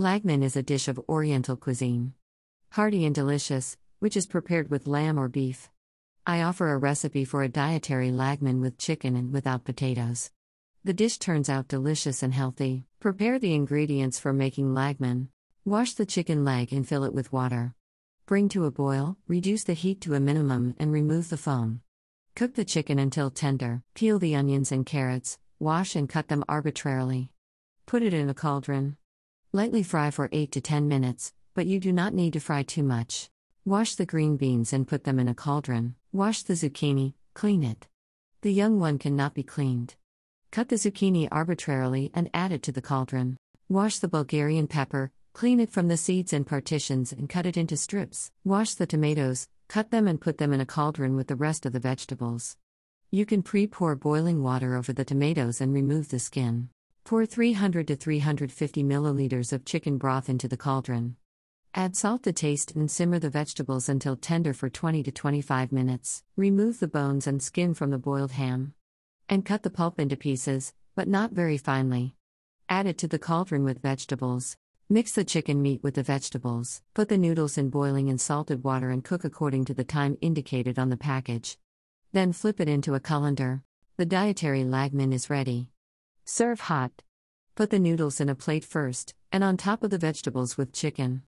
Lagman is a dish of Oriental cuisine. Hearty and delicious, which is prepared with lamb or beef. I offer a recipe for a dietary lagman with chicken and without potatoes. The dish turns out delicious and healthy. Prepare the ingredients for making lagman. Wash the chicken leg and fill it with water. Bring to a boil, reduce the heat to a minimum, and remove the foam. Cook the chicken until tender. Peel the onions and carrots, wash and cut them arbitrarily. Put it in a cauldron. Lightly fry for 8 to 10 minutes, but you do not need to fry too much. Wash the green beans and put them in a cauldron. Wash the zucchini, clean it. The young one cannot be cleaned. Cut the zucchini arbitrarily and add it to the cauldron. Wash the Bulgarian pepper, clean it from the seeds and partitions and cut it into strips. Wash the tomatoes, cut them and put them in a cauldron with the rest of the vegetables. You can pre pour boiling water over the tomatoes and remove the skin. Pour 300 to 350 milliliters of chicken broth into the cauldron. Add salt to taste and simmer the vegetables until tender for 20 to 25 minutes. Remove the bones and skin from the boiled ham. And cut the pulp into pieces, but not very finely. Add it to the cauldron with vegetables. Mix the chicken meat with the vegetables. Put the noodles in boiling and salted water and cook according to the time indicated on the package. Then flip it into a colander. The dietary lagman is ready. Serve hot. Put the noodles in a plate first, and on top of the vegetables with chicken.